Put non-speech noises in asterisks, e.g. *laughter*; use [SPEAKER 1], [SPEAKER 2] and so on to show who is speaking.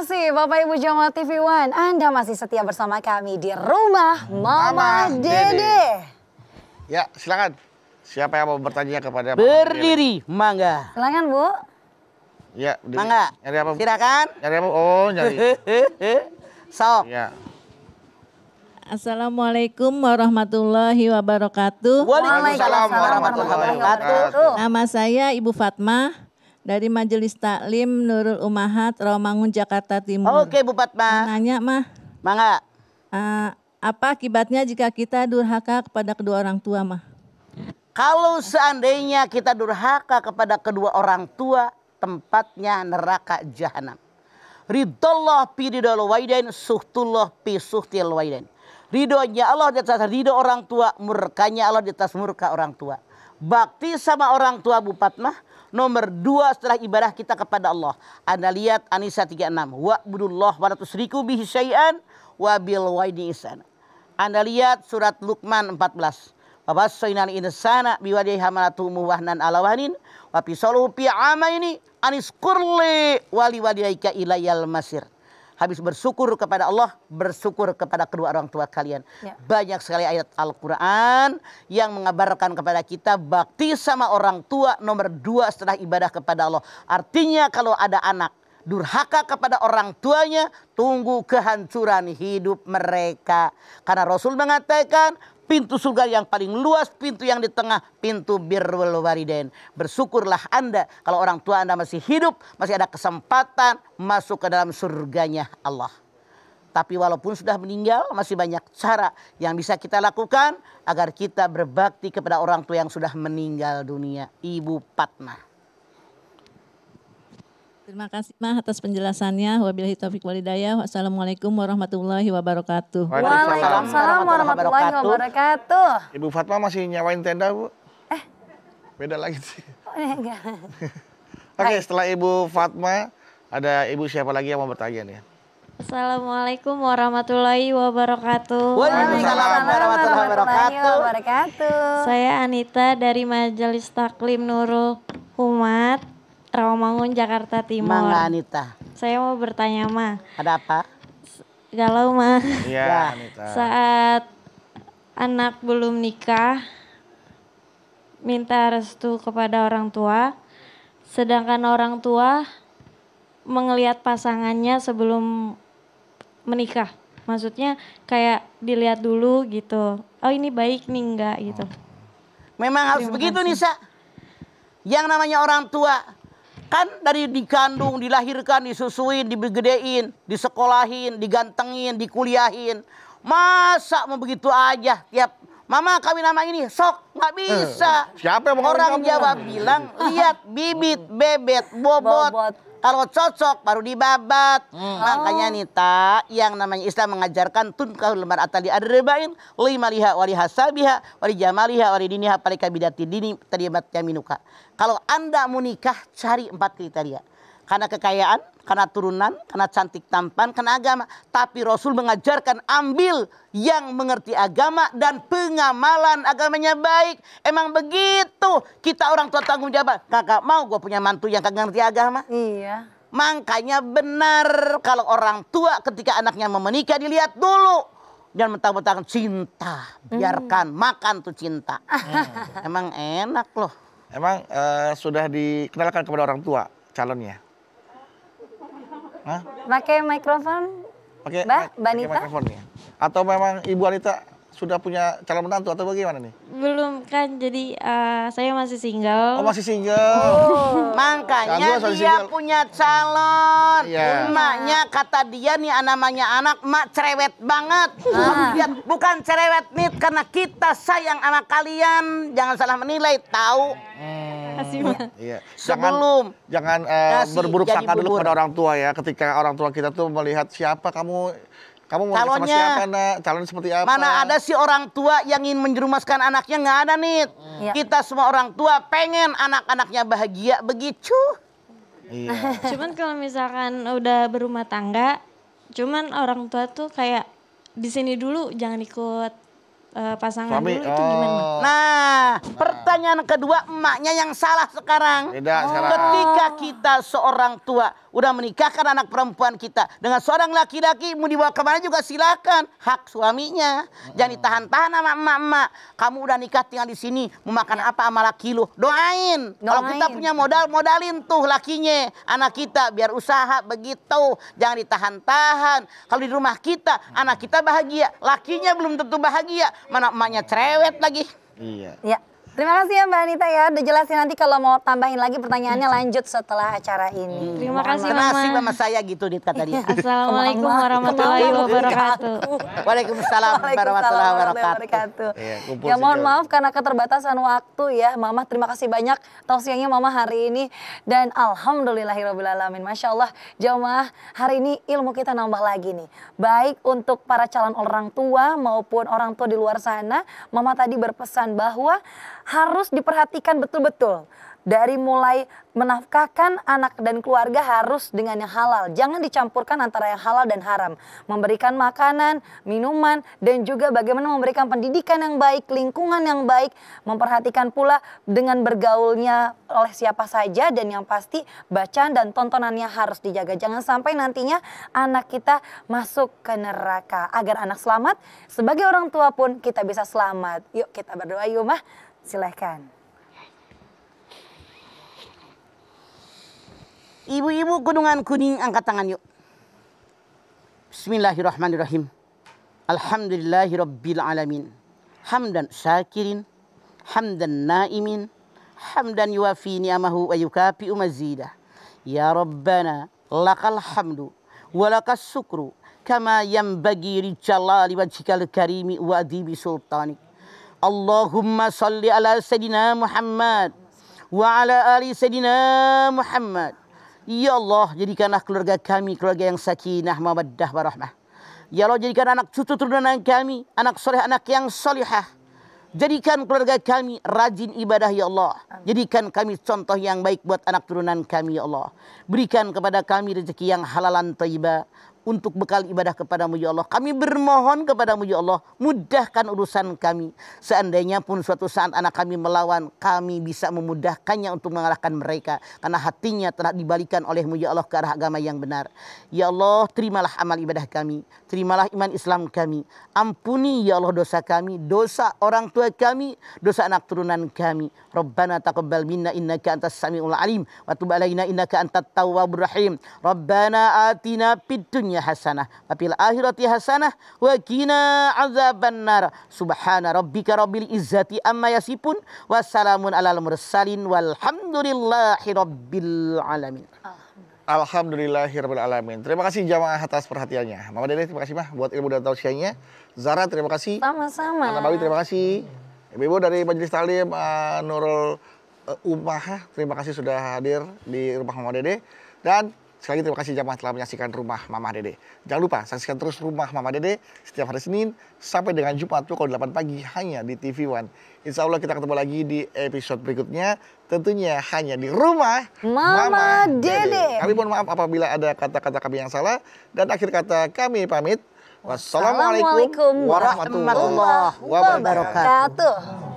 [SPEAKER 1] kasih Bapak Ibu Jamal TV One. Anda masih setia bersama kami di rumah Mama, Mama Dede. Dede.
[SPEAKER 2] Ya, silakan. Siapa yang mau bertanya kepada Mama Berdiri, Dede? mangga. Silakan, Bu. Ya, berdiri. Mangga. Nyari apa? Silakan. Nyari apa? Oh, nyari. *laughs* Sok. Ya.
[SPEAKER 1] Assalamualaikum warahmatullahi wabarakatuh. Waalaikumsalam warahmatullahi wabarakatuh. Nama saya Ibu Fatma. Dari Majelis Taklim Nurul Umahat Romangun Jakarta Timur. Oke Bu Fatma. Nanya mah. Mangga. Uh, apa akibatnya jika kita durhaka kepada kedua orang tua mah?
[SPEAKER 3] Kalau seandainya kita durhaka kepada kedua orang tua, tempatnya neraka jahanam. Ridullah pi ridal waidain, suhtullah pi suhtil waidain. Ridonya Allah di atas ridho orang tua, murkanya Allah di atas murka orang tua. Bakti sama orang tua Bu Mah. Nomor dua setelah ibadah kita kepada Allah. Anda lihat Anisa 36. Wa'budullah wa tusriku bihi syai'an wa bil waidi isana. Anda lihat surat Luqman 14. Wabasainal insana biwadi hamalatu muwahnan alawanin wa pisalu ini anis aniskurli wali wadiyaika ilayal masir habis bersyukur kepada Allah, bersyukur kepada kedua orang tua kalian. Ya. Banyak sekali ayat Al-Quran yang mengabarkan kepada kita bakti sama orang tua nomor dua setelah ibadah kepada Allah. Artinya kalau ada anak durhaka kepada orang tuanya, tunggu kehancuran hidup mereka. Karena Rasul mengatakan, pintu surga yang paling luas, pintu yang di tengah, pintu birrul wariden. Bersyukurlah Anda kalau orang tua Anda masih hidup, masih ada kesempatan masuk ke dalam surganya Allah. Tapi walaupun sudah meninggal masih banyak cara yang bisa kita lakukan agar kita berbakti kepada orang tua yang sudah meninggal dunia, ibu Patna.
[SPEAKER 1] Terima kasih ma atas penjelasannya. Wabillahi taufiq walhidayah. Wassalamualaikum warahmatullahi wabarakatuh. Waalaikumsalam warahmatullahi
[SPEAKER 2] wabarakatuh. Ibu Fatma masih nyawain tenda, Bu? Eh. Beda lagi sih. Oh, iya, enggak. *laughs* Oke, setelah Ibu Fatma ada Ibu siapa lagi yang mau bertanya nih?
[SPEAKER 1] Assalamualaikum warahmatullahi wabarakatuh. Waalaikumsalam warahmatullahi wabarakatuh. Saya Anita dari Majelis Taklim Nurul Umat. Rawamangun, Jakarta Timur. Mangga Anita. Saya mau bertanya, Ma. Ada apa? Galau, Ma.
[SPEAKER 3] Iya, ya. Anita.
[SPEAKER 1] Saat anak belum nikah, minta restu kepada orang tua, sedangkan orang tua melihat pasangannya sebelum menikah. Maksudnya kayak dilihat dulu gitu. Oh ini baik nih enggak gitu.
[SPEAKER 3] Memang harus Terima begitu kasih. Nisa. Yang namanya orang tua kan dari dikandung, dilahirkan, disusuin, digedein, disekolahin, digantengin, dikuliahin. Masa mau begitu aja tiap Mama kami nama ini sok nggak eh, bisa. siapa yang mau Orang Jawa bilang lihat bibit, bebet, bobot. bobot kalau cocok baru dibabat. Hmm. Makanya oh. Nita yang namanya Islam mengajarkan tunkah lembar atali adrebain lima liha wali sabiha wali jamaliha wali diniha palika bidati dini teribat jaminuka. Kalau anda mau nikah cari empat kriteria karena kekayaan, karena turunan, karena cantik tampan, karena agama. Tapi Rasul mengajarkan ambil yang mengerti agama dan pengamalan agamanya baik. Emang begitu kita orang tua tanggung jawab. Kakak mau gue punya mantu yang kagak ngerti agama? Iya. Makanya benar kalau orang tua ketika anaknya mau menikah dilihat dulu. dan mentang-mentang cinta. Hmm. Biarkan hmm. makan tuh cinta. *laughs* Emang enak loh.
[SPEAKER 2] Emang uh, sudah dikenalkan kepada orang tua calonnya?
[SPEAKER 1] Hah? Pakai mikrofon?
[SPEAKER 2] Pakai Mbak, Banita? mikrofon ya. Atau memang Ibu Anita sudah punya calon menantu atau bagaimana nih?
[SPEAKER 1] Belum kan, jadi uh, saya masih single. Oh masih
[SPEAKER 2] single. Oh. *laughs* Makanya dia single.
[SPEAKER 3] punya calon. Yeah. Emaknya kata dia nih ah, namanya anak, emak cerewet banget. Ah. bukan cerewet nih, karena kita sayang anak kalian. Jangan salah menilai, tahu. Hmm. Iya. iya.
[SPEAKER 2] Jangan Sebelum jangan uh, eh, berburuk sangka dulu pada orang tua ya. Ketika orang tua kita tuh melihat siapa kamu kamu mau calonnya, sama siapa nak? Calon seperti apa? Mana ada sih
[SPEAKER 3] orang tua yang ingin menjerumaskan anaknya? Nggak ada nih. Hmm. Ya. Kita semua orang tua pengen anak-anaknya bahagia begitu.
[SPEAKER 1] Iya. *laughs*
[SPEAKER 3] cuman kalau misalkan udah berumah
[SPEAKER 1] tangga, cuman orang tua tuh kayak di sini dulu jangan ikut
[SPEAKER 3] uh, pasangan Suami. dulu itu gimana? Oh. Nah, nah, pertanyaan kedua emaknya yang salah sekarang. Tidak oh. sekarang. Ketika kita seorang tua udah menikahkan anak perempuan kita dengan seorang laki-laki mau dibawa kemana juga silakan hak suaminya hmm. jangan ditahan-tahan sama emak-emak kamu udah nikah tinggal di sini mau makan ya. apa sama laki lu doain, doain. kalau kita punya modal modalin tuh lakinya anak kita biar usaha begitu jangan ditahan-tahan kalau di rumah kita anak kita bahagia lakinya belum tentu bahagia mana emaknya cerewet lagi. Iya. Iya. Terima kasih ya Mbak Anita ya. Udah jelasin nanti kalau
[SPEAKER 1] mau tambahin lagi pertanyaannya lanjut setelah acara ini. Hmm. Terima kasih Mama. Terima kasih
[SPEAKER 3] Mama saya gitu nih kata dia. Assalamualaikum warahmatullahi wabarakatuh. Waalaikumsalam warahmatullahi wabarakatuh. Iya, ya, mohon maaf
[SPEAKER 1] karena keterbatasan waktu ya. Mama terima kasih banyak tausiahnya Mama hari ini. Dan Alhamdulillahirrahmanirrahim. Masya Allah jamaah hari ini ilmu kita nambah lagi nih. Baik untuk para calon orang tua maupun orang tua di luar sana. Mama tadi berpesan bahwa harus diperhatikan betul-betul. Dari mulai menafkahkan anak dan keluarga harus dengan yang halal. Jangan dicampurkan antara yang halal dan haram. Memberikan makanan, minuman, dan juga bagaimana memberikan pendidikan yang baik, lingkungan yang baik. Memperhatikan pula dengan bergaulnya oleh siapa saja dan yang pasti bacaan dan tontonannya harus dijaga. Jangan sampai nantinya anak kita masuk ke neraka. Agar anak selamat, sebagai orang tua pun kita bisa selamat. Yuk kita berdoa yuk mah. Silahkan.
[SPEAKER 3] Ibu-ibu gunungan kuning angkat tangan yuk. Bismillahirrahmanirrahim. Alhamdulillahirrabbilalamin. Hamdan syakirin, hamdan naimin, hamdan yuafi ni'amahu wa yukapi mazidah. Ya Rabbana lakal hamdu Walakas syukru kama yang bagi rijalali wajikal karimi wa adibi sultanik. Allahumma salli ala Sayyidina Muhammad wa ala ali Sayyidina Muhammad. Ya Allah, jadikanlah keluarga kami keluarga yang sakinah, mawaddah, warahmah. Ya Allah, jadikan anak cucu turunan kami, anak soleh, anak yang solehah. Jadikan keluarga kami rajin ibadah, Ya Allah. Jadikan kami contoh yang baik buat anak turunan kami, Ya Allah. Berikan kepada kami rezeki yang halalan taibah. untuk bekal ibadah kepadamu ya Allah. Kami bermohon kepadamu ya Allah, mudahkan urusan kami. Seandainya pun suatu saat anak kami melawan, kami bisa memudahkannya untuk mengalahkan mereka. Karena hatinya telah dibalikan olehmu ya Allah ke arah agama yang benar. Ya Allah, terimalah amal ibadah kami. Terimalah iman Islam kami. Ampuni ya Allah dosa kami, dosa orang tua kami, dosa anak turunan kami. Rabbana taqabbal minna innaka antas samiul alim. Wa tub alaina innaka antat tawwabur rahim. Rabbana atina fid dunya hasanah wa fil akhirati ya hasanah wa qina azaban nar subhana rabbika rabbil izzati amma yasifun wa salamun alal mursalin walhamdulillahi rabbil alamin
[SPEAKER 2] Alhamdulillahirabbil alamin. Terima kasih jamaah atas perhatiannya. Mama Dede terima kasih mah buat ilmu dan tausiahnya. Zara terima kasih. Sama-sama. Anak Bawi terima kasih. Ibu-ibu dari Majelis Talim uh, eh, Nurul uh, eh, Umaha terima kasih sudah hadir di rumah Mama Dede dan Sekali lagi terima kasih jamaah telah menyaksikan Rumah Mama Dede. Jangan lupa saksikan terus Rumah Mama Dede setiap hari Senin sampai dengan Jumat pukul 8 pagi hanya di TV One. Insya Allah kita ketemu lagi di episode berikutnya. Tentunya hanya di Rumah Mama, Mama Dede. Dede. Kami mohon maaf apabila ada kata-kata kami yang salah. Dan akhir kata kami pamit. Wassalamualaikum warahmatullahi wabarakatuh.